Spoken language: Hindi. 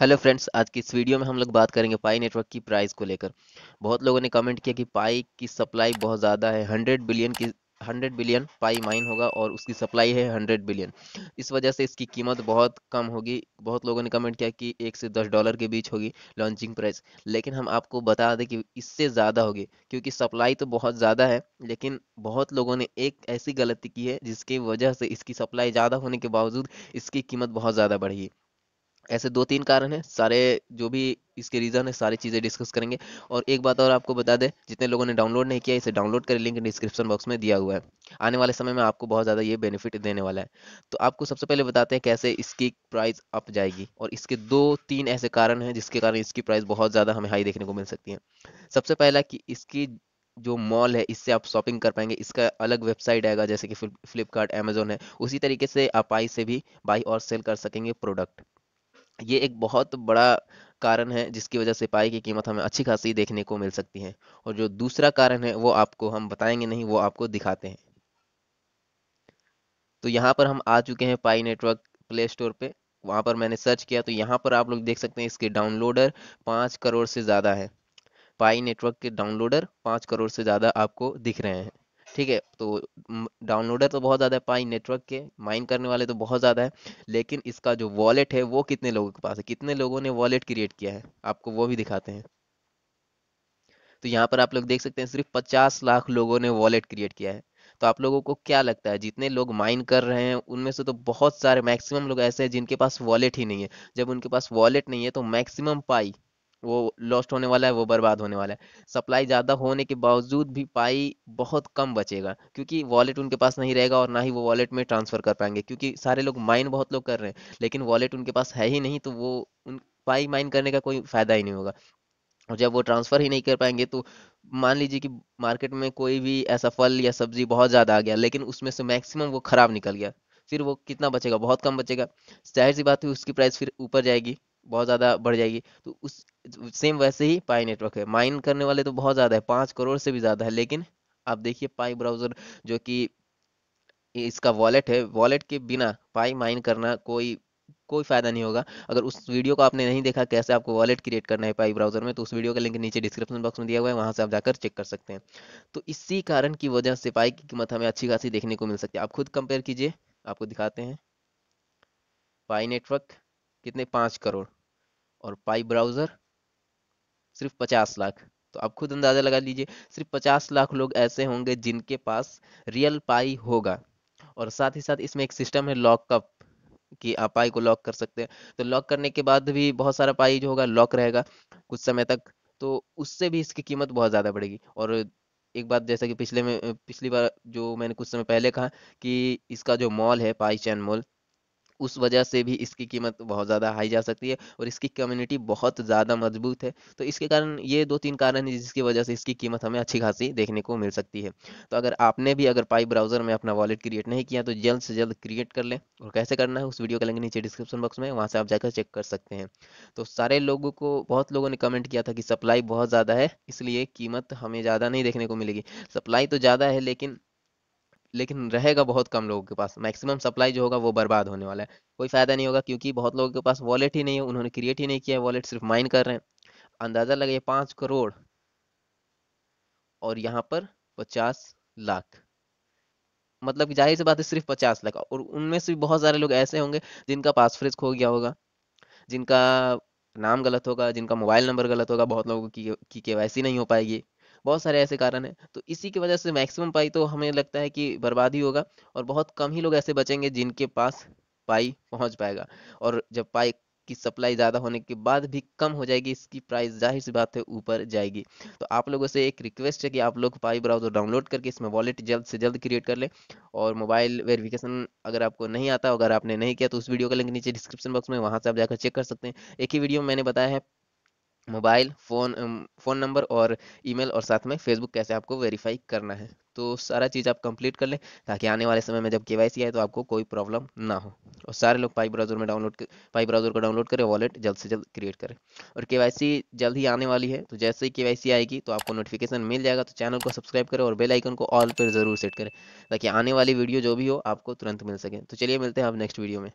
हेलो फ्रेंड्स आज की इस वीडियो में हम लोग बात करेंगे पाई नेटवर्क की प्राइस को लेकर बहुत लोगों ने कमेंट किया कि पाई की सप्लाई बहुत ज़्यादा है हंड्रेड बिलियन की हंड्रेड बिलियन पाई माइन होगा और उसकी सप्लाई है हंड्रेड बिलियन इस वजह से इसकी कीमत बहुत कम होगी बहुत लोगों ने कमेंट किया कि एक से दस डॉलर के बीच होगी लॉन्चिंग प्राइस लेकिन हम आपको बता दें कि इससे ज़्यादा होगी क्योंकि सप्लाई तो बहुत ज़्यादा है लेकिन बहुत लोगों ने एक ऐसी गलती की है जिसकी वजह से इसकी सप्लाई ज़्यादा होने के बावजूद इसकी कीमत बहुत ज़्यादा बढ़ी ऐसे दो तीन कारण हैं सारे जो भी इसके रीज़न है सारी चीज़ें डिस्कस करेंगे और एक बात और आपको बता दें जितने लोगों ने डाउनलोड नहीं किया इसे डाउनलोड करें लिंक डिस्क्रिप्शन बॉक्स में दिया हुआ है आने वाले समय में आपको बहुत ज़्यादा ये बेनिफिट देने वाला है तो आपको सबसे पहले बताते हैं कैसे इसकी प्राइस अप जाएगी और इसके दो तीन ऐसे कारण हैं जिसके कारण इसकी प्राइस बहुत ज़्यादा हमें हाई देखने को मिल सकती है सबसे पहला कि इसकी जो मॉल है इससे आप शॉपिंग कर पाएंगे इसका अलग वेबसाइट आएगा जैसे कि फ्लिपकार्ट अमेजोन है उसी तरीके से आप आई से भी बाई और सेल कर सकेंगे प्रोडक्ट ये एक बहुत बड़ा कारण है जिसकी वजह से पाई की कीमत हमें अच्छी खासी देखने को मिल सकती है और जो दूसरा कारण है वो आपको हम बताएंगे नहीं वो आपको दिखाते हैं तो यहाँ पर हम आ चुके हैं पाई नेटवर्क प्ले स्टोर पे वहां पर मैंने सर्च किया तो यहाँ पर आप लोग देख सकते हैं इसके डाउनलोडर पांच करोड़ से ज़्यादा है पाई नेटवर्क के डाउनलोडर पांच करोड़ से ज़्यादा आपको दिख रहे हैं ठीक है तो डाउनलोडर तो बहुत ज़्यादा है पाई नेटवर्क के माइन करने वाले तो बहुत ज़्यादा है लेकिन इसका जो वॉलेट है वो कितने लोगों के पास है कितने लोगों ने वॉलेट क्रिएट किया है आपको वो भी दिखाते हैं तो यहाँ पर आप लोग देख सकते हैं सिर्फ पचास लाख लोगों ने वॉलेट क्रिएट किया है तो आप लोगों को क्या लगता है जितने लोग माइन कर रहे हैं उनमें से तो बहुत सारे मैक्सिमम लोग ऐसे हैं जिनके पास वॉलेट ही नहीं है जब उनके पास वॉलेट नहीं है तो मैक्सिमम पाई वो लॉस्ट होने वाला है वो बर्बाद होने वाला है सप्लाई ज़्यादा होने के बावजूद भी पाई बहुत कम बचेगा क्योंकि वॉलेट उनके पास नहीं रहेगा और ना ही वो वॉलेट में ट्रांसफ़र कर पाएंगे क्योंकि सारे लोग माइन बहुत लोग कर रहे हैं लेकिन वॉलेट उनके पास है ही नहीं तो वो उन पाई माइन करने का कोई फ़ायदा ही नहीं होगा और जब वो ट्रांसफ़र ही नहीं कर पाएंगे तो मान लीजिए कि मार्केट में कोई भी ऐसा फल या सब्ज़ी बहुत ज़्यादा आ गया लेकिन उसमें से मैक्सिमम वो ख़राब निकल गया फिर वो कितना बचेगा बहुत कम बचेगा जाहिर सी बात हुई उसकी प्राइस फिर ऊपर जाएगी बहुत ज़्यादा बढ़ जाएगी तो उस सेम वैसे ही पाई नेटवर्क है माइन करने वाले तो बहुत ज़्यादा है पाँच करोड़ से भी ज़्यादा है लेकिन आप देखिए पाई ब्राउज़र जो कि इसका वॉलेट है वॉलेट के बिना पाई माइन करना कोई कोई फायदा नहीं होगा अगर उस वीडियो को आपने नहीं देखा कैसे आपको वॉलेट क्रिएट करना है पाई ब्राउजर में तो उस वीडियो का लिंक नीचे डिस्क्रिप्शन बॉक्स में दिया हुआ है वहां से आप जाकर चेक कर सकते हैं तो इसी कारण की वजह से पाई की कीमत हमें अच्छी खासी देखने को मिल सकती है आप खुद कंपेयर कीजिए आपको दिखाते हैं पाई नेटवर्क कितने पाँच करोड़ और पाई ब्राउजर सिर्फ पचास लाख तो आप खुद अंदाज़ा लगा लीजिए सिर्फ पचास लाख लोग ऐसे होंगे जिनके पास रियल पाई होगा और साथ ही साथ इसमें एक सिस्टम है लॉकअप कि आप पाई को लॉक कर सकते हैं तो लॉक करने के बाद भी बहुत सारा पाई जो होगा लॉक रहेगा कुछ समय तक तो उससे भी इसकी कीमत बहुत ज़्यादा बढ़ेगी और एक बात जैसा कि पिछले में पिछली बार जो मैंने कुछ समय पहले कहा कि इसका जो मॉल है पाई चैन मॉल उस वजह से भी इसकी कीमत बहुत ज़्यादा हाई जा सकती है और इसकी कम्युनिटी बहुत ज़्यादा मजबूत है तो इसके कारण ये दो तीन कारण है जिसकी वजह से इसकी कीमत हमें अच्छी खासी देखने को मिल सकती है तो अगर आपने भी अगर पाई ब्राउज़र में अपना वॉलेट क्रिएट नहीं किया तो जल्द से जल्द क्रिएट कर लें और कैसे करना है उस वीडियो का लिंक नीचे डिस्क्रिप्शन बॉक्स में वहाँ से आप जाकर चेक कर सकते हैं तो सारे लोगों को बहुत लोगों ने कमेंट किया था कि सप्लाई बहुत ज़्यादा है इसलिए कीमत हमें ज़्यादा नहीं देखने को मिलेगी सप्लाई तो ज़्यादा है लेकिन लेकिन रहेगा बहुत कम लोगों के पास मैक्सिमम सप्लाई जो होगा वो बर्बाद होने वाला है कोई फ़ायदा नहीं होगा क्योंकि बहुत लोगों के पास वॉलेट ही नहीं है उन्होंने क्रिएट ही नहीं किया है वॉलेट सिर्फ माइन कर रहे हैं अंदाज़ा लगे पांच करोड़ और यहाँ पर पचास लाख मतलब जाहिर सी बात है सिर्फ पचास लाख और उनमें से भी बहुत सारे लोग ऐसे होंगे जिनका पास फ्रिज खो गया होगा जिनका नाम गलत होगा जिनका मोबाइल नंबर गलत होगा बहुत लोगों की की के नहीं हो पाएगी बहुत सारे ऐसे कारण हैं तो इसी की वजह से मैक्सिमम पाई तो हमें लगता है कि बर्बाद ही होगा और बहुत कम ही लोग ऐसे बचेंगे जिनके पास पाई पहुंच पाएगा और जब पाई की सप्लाई ज़्यादा होने के बाद भी कम हो जाएगी इसकी प्राइस जाहिर सी बात है ऊपर जाएगी तो आप लोगों से एक रिक्वेस्ट है कि आप लोग पाई ब्राउज़र डाउनलोड करके इसमें वॉलेट जल्द से जल्द क्रिएट कर लें और मोबाइल वेरिफिकेशन अगर आपको नहीं आता अगर आपने नहीं किया तो उस वीडियो का लिंक नीचे डिस्क्रिप्शन बॉक्स में वहाँ से आप जाकर चेक कर सकते हैं एक ही वीडियो में मैंने बताया है मोबाइल फ़ोन फ़ोन नंबर और ईमेल और साथ में फेसबुक कैसे आपको वेरीफाई करना है तो सारा चीज़ आप कंप्लीट कर लें ताकि आने वाले समय में जब के वाई आए तो आपको कोई प्रॉब्लम ना हो और सारे लोग पाई ब्राउज़र में डाउनलोड पाई ब्राउज़र को डाउनलोड करें वॉलेट जल्द से जल्द क्रिएट करें और के जल्द ही आने वाली है तो जैसे ही के आएगी तो आपको नोटिफिकेशन मिल जाएगा तो चैनल को सब्सक्राइब करें और बेलाइकन को ऑल पर ज़रूर सेट करें ताकि आने वाली वीडियो जो भी हो आपको तुरंत मिल सके तो चलिए मिलते हैं आप नेक्स्ट वीडियो में